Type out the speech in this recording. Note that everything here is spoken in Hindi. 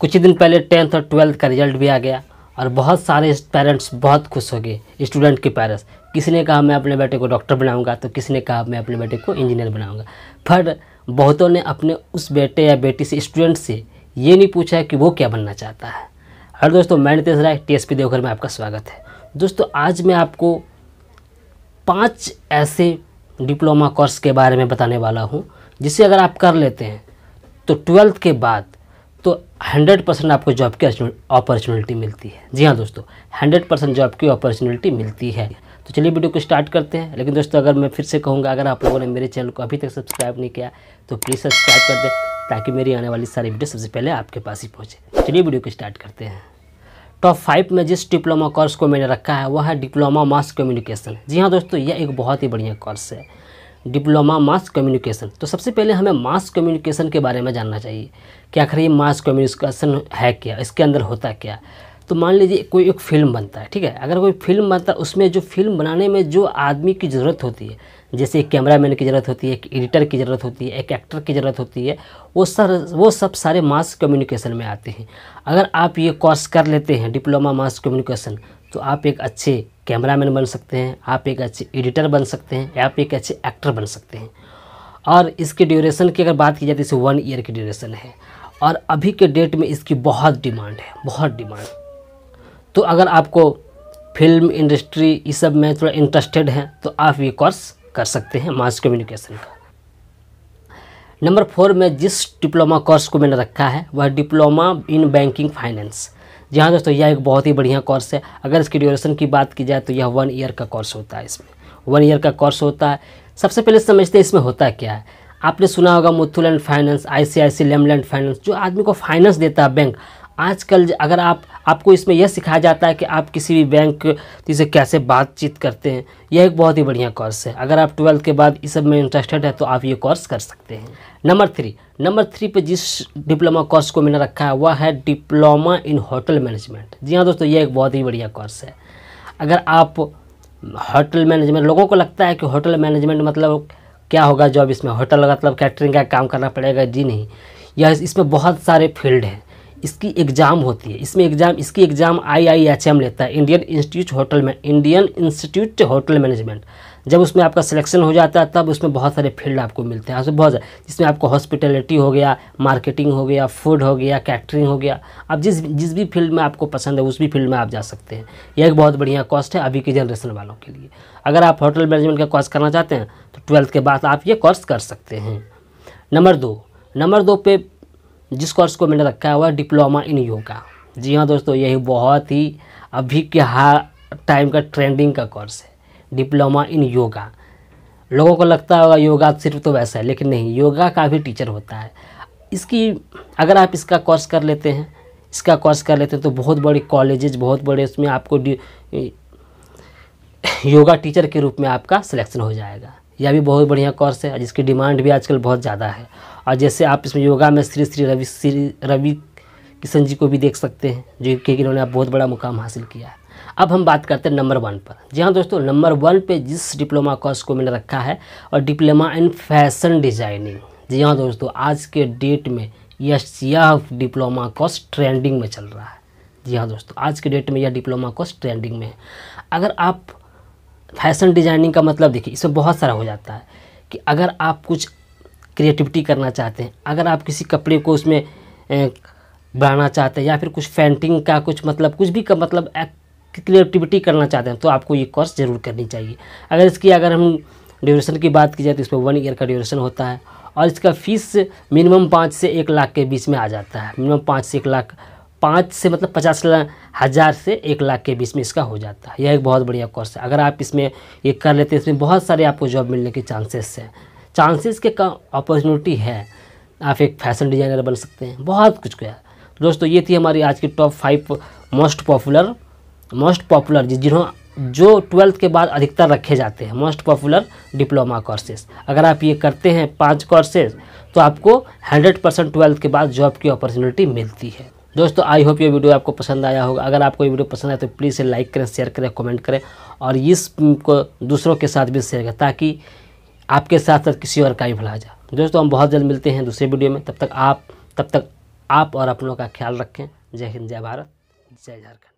कुछ ही दिन पहले टेंथ और ट्वेल्थ का रिजल्ट भी आ गया और बहुत सारे पेरेंट्स बहुत खुश हो गए स्टूडेंट के पेरेंट्स किसी ने कहा मैं अपने बेटे को डॉक्टर बनाऊंगा तो किसी ने कहा मैं अपने बेटे को इंजीनियर बनाऊंगा फिर बहुतों ने अपने उस बेटे या बेटी से स्टूडेंट से ये नहीं पूछा है कि वो क्या बनना चाहता है हर दोस्तों मैं नितेश राय टी एस देवघर में आपका स्वागत है दोस्तों आज मैं आपको पाँच ऐसे डिप्लोमा कोर्स के बारे में बताने वाला हूँ जिसे अगर आप कर लेते हैं तो ट्वेल्थ के बाद तो 100 परसेंट आपको जॉब की अपॉर्चुनिटी मिलती है जी हाँ दोस्तों 100 परसेंट जॉब की अपॉर्चुनिटी मिलती है तो चलिए वीडियो को स्टार्ट करते हैं लेकिन दोस्तों अगर मैं फिर से कहूँगा अगर आप लोगों ने मेरे चैनल को अभी तक सब्सक्राइब नहीं किया तो प्लीज़ सब्सक्राइब कर दें ताकि मेरी आने वाली सारी वीडियो सबसे पहले आपके पास ही पहुँचे चलिए वीडियो को स्टार्ट करते हैं टॉप फाइव में जिस डिप्लोमा कोर्स को मैंने रखा है वह है डिप्लोमा मास कम्युनिकेशन जी हाँ दोस्तों यह एक बहुत ही बढ़िया कोर्स है डिप्लोमा मास कम्युनिकेशन तो सबसे पहले हमें मास कम्युनिकेशन के बारे में जानना चाहिए कि आखिर ये मास कम्युनिकेशन है क्या इसके अंदर होता क्या तो मान लीजिए कोई एक फिल्म बनता है ठीक है अगर कोई फिल्म बनता है उसमें जो फिल्म बनाने में जो आदमी की ज़रूरत होती है जैसे एक मैन की ज़रूरत होती है एक एडिटर की ज़रूरत होती है एक एक्टर की ज़रूरत होती है वो सर वो सब सारे मास कम्युनिकेशन में आते हैं अगर आप ये कोर्स कर लेते हैं डिप्लोमा मास कम्युनिकेशन तो आप एक अच्छे कैमरामैन बन सकते हैं आप एक अच्छे एडिटर बन सकते हैं आप एक अच्छे एक्टर बन सकते हैं और इसके ड्यूरेशन की अगर बात की जाए तो इसे वन ईयर की ड्यूरेशन है और अभी के डेट में इसकी बहुत डिमांड है बहुत डिमांड तो अगर आपको फिल्म इंडस्ट्री इस सब में थोड़ा इंटरेस्टेड हैं तो आप ये कोर्स कर सकते हैं मास कम्युनिकेशन का नंबर फोर में जिस डिप्लोमा कोर्स को मैंने रखा है वह डिप्लोमा इन बैंकिंग फाइनेंस जी हाँ दोस्तों यह एक बहुत ही बढ़िया कोर्स है अगर इसकी ड्यूरेशन की बात की जाए तो यह वन ईयर का कोर्स होता है इसमें वन ईयर का कोर्स होता है सबसे पहले समझते हैं इसमें होता क्या है आपने सुना होगा मुथुलैंड finance I C I C लेमलैंड finance जो आदमी को फाइनेंस देता है बैंक आजकल अगर आप आपको इसमें यह सिखाया जाता है कि आप किसी भी बैंक से कैसे बातचीत करते हैं यह एक बहुत ही बढ़िया कोर्स है अगर आप ट्वेल्थ के बाद इस सब में इंटरेस्टेड है तो आप ये कोर्स कर सकते हैं नंबर थ्री नंबर थ्री पे जिस डिप्लोमा कोर्स को मैंने रखा है वह है डिप्लोमा इन होटल मैनेजमेंट जी हाँ दोस्तों यह एक बहुत ही बढ़िया कोर्स है अगर आप होटल मैनेजमेंट लोगों को लगता है कि होटल मैनेजमेंट मतलब क्या होगा जॉब इसमें होटल मतलब कैटरिंग का काम करना पड़ेगा जी नहीं यह इसमें बहुत सारे फील्ड हैं इसकी एग्ज़ाम होती है इसमें एग्ज़ाम इसकी exam I I H M लेता है इंडियन इंस्टीट्यूट होटल में इंडियन इंस्टीट्यूट होटल मैनेजमेंट जब उसमें आपका सिलेक्शन हो जाता है तब उसमें बहुत सारे फील्ड आपको मिलते हैं बहुत जिसमें आपको हॉस्पिटलिटी हो गया मार्केटिंग हो गया फूड हो गया कैटरिंग हो गया अब जिस जिस भी फील्ड में आपको पसंद है उस भी फील्ड में आप जा सकते हैं यह एक बहुत बढ़िया कॉस्ट है अभी के जनरेशन वालों के लिए अगर आप होटल मैनेजमेंट का कोर्स करना चाहते हैं तो ट्वेल्थ के बाद आप ये कोर्स कर सकते हैं नंबर दो नंबर दो पे जिस कोर्स को मैंने रखा हुआ है डिप्लोमा इन योगा जी हाँ दोस्तों यही बहुत ही अभी के हाल टाइम का ट्रेंडिंग का कोर्स है डिप्लोमा इन योगा लोगों को लगता होगा योगा सिर्फ तो वैसा है लेकिन नहीं योगा का भी टीचर होता है इसकी अगर आप इसका कोर्स कर लेते हैं इसका कोर्स कर लेते हैं तो बहुत बड़ी कॉलेज बहुत बड़े उसमें आपको योगा टीचर के रूप में आपका सिलेक्शन हो जाएगा यह भी बहुत बढ़िया कोर्स है जिसकी डिमांड भी आजकल बहुत ज़्यादा है और जैसे आप इसमें योगा में श्री श्री रवि श्री रवि किशन जी को भी देख सकते हैं जो कि इन्होंने बहुत बड़ा मुकाम हासिल किया है अब हम बात करते हैं नंबर वन पर जी हाँ दोस्तों नंबर वन पे जिस डिप्लोमा कोर्स को मैंने रखा है और डिप्लोमा इन फैशन डिजाइनिंग जी हाँ दोस्तों आज के डेट में यह डिप्लोमा कोर्स ट्रेंडिंग में चल रहा है जी हाँ दोस्तों आज के डेट में यह डिप्लोमा कोर्स ट्रेंडिंग में है अगर आप फैशन डिजाइनिंग का मतलब देखिए इसमें बहुत सारा हो जाता है कि अगर आप कुछ क्रिएटिविटी करना चाहते हैं अगर आप किसी कपड़े को उसमें बढ़ाना चाहते हैं या फिर कुछ पेंटिंग का कुछ मतलब कुछ भी का मतलब क्रिएटिविटी करना चाहते हैं तो आपको ये कोर्स ज़रूर करनी चाहिए अगर इसकी अगर हम ड्यूरेशन की बात की जाए तो इसमें वन ईयर का ड्यूरेशन होता है और इसका फीस मिनिमम पाँच से एक लाख के बीच में आ जाता है मिनिमम पाँच से एक लाख पाँच से मतलब पचास हज़ार से एक लाख के बीच में इसका हो जाता है यह एक बहुत बढ़िया कोर्स है अगर आप इसमें ये कर लेते हैं इसमें बहुत सारे आपको जॉब मिलने के चांसेस हैं चांसेस के कम अपॉर्चुनिटी है आप एक फैशन डिज़ाइनर बन सकते हैं बहुत कुछ क्या दोस्तों ये थी हमारी आज की top five most popular most popular जिन्हों जो ट्वेल्थ के बाद अधिकतर रखे जाते हैं मोस्ट पॉपुलर डिप्लोमा कोर्सेज अगर आप ये करते हैं पांच कोर्सेज तो आपको 100 परसेंट ट्वेल्थ के बाद जॉब की अपॉर्चुनिटी मिलती है दोस्तों आई होप ये वीडियो आपको पसंद आया होगा अगर आपको ये वीडियो पसंद आए तो प्लीज़ लाइक करें शेयर करें कमेंट करें और इस को दूसरों के साथ भी शेयर करें ताकि आपके साथ साथ किसी और का भी भला जाए दोस्तों हम बहुत जल्द मिलते हैं दूसरे वीडियो में तब तक आप तब तक आप और अपनों का ख्याल रखें जय हिंद जय भारत जय झारखंड